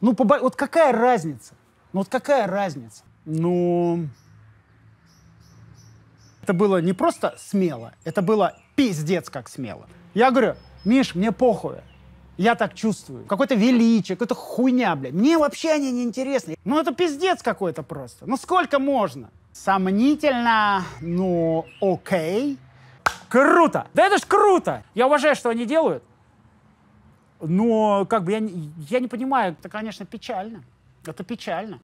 Ну, побо... вот какая разница? Ну, вот какая разница? Ну, это было не просто смело, это было пиздец как смело. Я говорю, Миш, мне похуй. Я так чувствую. Какое-то величие, какая-то хуйня, блядь. Мне вообще они не интересны. Ну, это пиздец какой-то просто. Ну, сколько можно? Сомнительно, но ну, окей. Круто! Да это ж круто! Я уважаю, что они делают. Но как бы я, я не понимаю, это, конечно, печально. Это печально.